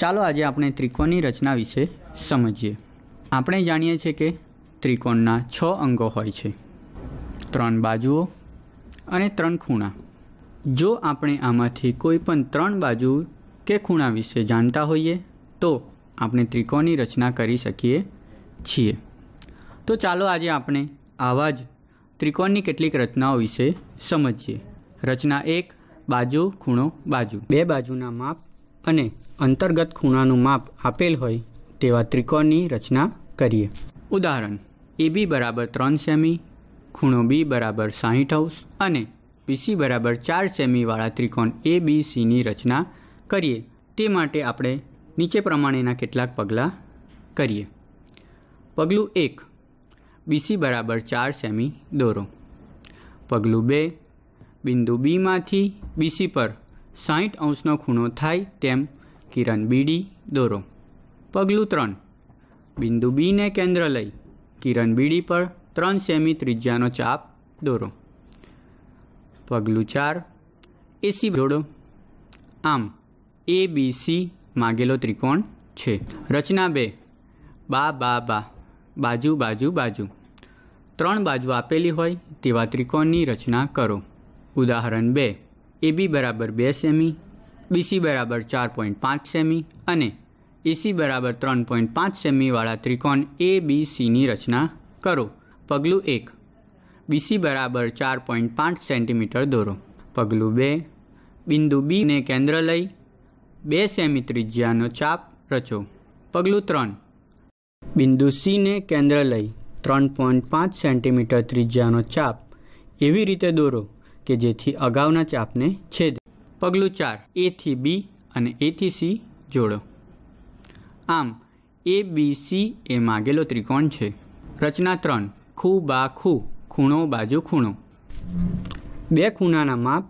ચાલો આજે આપણે ત્રિકોણની રચના વિશે સમજીએ આપણે જાણીએ છીએ કે ત્રિકોણના છ અંગો હોય છે ત્રણ બાજુઓ અને ત્રણ ખૂણા જો આપણે આમાંથી કોઈ પણ ત્રણ બાજુ કે ખૂણા વિશે જાણતા હોઈએ તો આપણે ત્રિકોણની રચના કરી શકીએ છીએ તો ચાલો આજે આપણે આવા જ ત્રિકોણની કેટલીક રચનાઓ વિશે સમજીએ રચના એક બાજુ ખૂણો બાજુ બે બાજુના માપ અને અંતર્ગત ખૂણાનું માપ આપેલ હોય તેવા ત્રિકોણની રચના કરીએ ઉદાહરણ એ બી બરાબર ત્રણ સેમી ખૂણો બી બરાબર સાહીઠ હાઉસ અને બીસી બરાબર ચાર સેમીવાળા ત્રિકોણ એ બી સીની રચના કરીએ તે માટે આપણે નીચે પ્રમાણેના કેટલાક પગલાં કરીએ પગલું એક બીસી બરાબર ચાર સેમી દોરો પગલું બે બિંદુ બીમાંથી બીસી પર સાહીઠ અંશનો ખૂણો થાય તેમ કિરણ બીડી દોરો પગલું ત્રણ બિંદુ બીને કેન્દ્ર લઈ કિરણ બીડી પર ત્રણ સેમી ત્રિજ્યાનો ચાપ દોરો પગલું ચાર એસી જોડો આમ એ બી સી માગેલો ત્રિકોણ છે રચના બે બા બા બા બાજુ બાજુ બાજુ ત્રણ બાજુ આપેલી હોય તેવા ત્રિકોણની રચના કરો ઉદાહરણ બે એબી બરાબર બે સેમી બીસી બરાબર ચાર પોઈન્ટ પાંચ સેમી અને એસી બરાબર ત્રણ પોઈન્ટ પાંચ સેમીવાળા ત્રિકોણ એ બી સીની રચના કરો પગલું એક બીસી બરાબર ચાર પોઈન્ટ પાંચ સેન્ટીમીટર દોરો પગલું બે બિંદુ બીને કેન્દ્ર લઈ બે સેમી ત્રિજ્યાનો ચાપ રચો પગલું ત્રણ બિંદુ સીને કેન્દ્ર લઈ ત્રણ પોઈન્ટ પાંચ સેન્ટીમીટર ત્રિજ્યાનો ચાપ એવી રીતે દોરો કે જેથી અગાઉના ચાપને છેદ પગલું ચાર એથી બી અને એથી સી જોડો આમ એ બી સી એ માગેલો ત્રિકોણ છે રચના ત્રણ ખૂ બા ખૂ ખૂણો બાજુ ખૂણો બે ખૂણાના માપ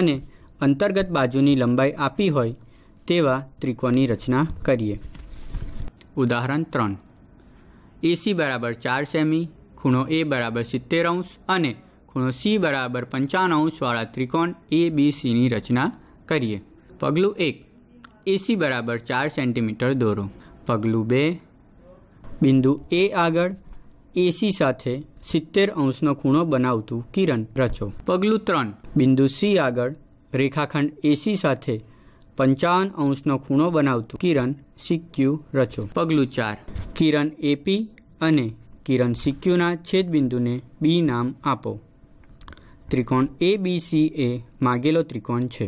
અને અંતર્ગત બાજુની લંબાઈ આપી હોય તેવા ત્રિકોણની રચના કરીએ ઉદાહરણ ત્રણ એસી બરાબર ચાર સેમી ખૂણો એ બરાબર સિત્તેર અંશ અને ખૂણો સી બરાબર પંચાવન અંશવાળા ત્રિકોણ એ બી સીની રચના કરીએ પગલું એક એસી બરાબર ચાર સેન્ટીમીટર દોરો પગલું બે બિંદુ એ આગળ એસી સાથે સિત્તેર અંશનો ખૂણો બનાવતું કિરણ રચો પગલું ત્રણ બિંદુ સી આગળ રેખાખંડ એસી સાથે પંચાવન અંશનો ખૂણો બનાવતું કિરણ સિક્યુ રચો પગલું ચાર કિરણ એપી અને કિરણ સિક્યુના છેદબિંદુને બી નામ આપો ત્રિકોણ એ બી સી એ માગેલો ત્રિકોણ છે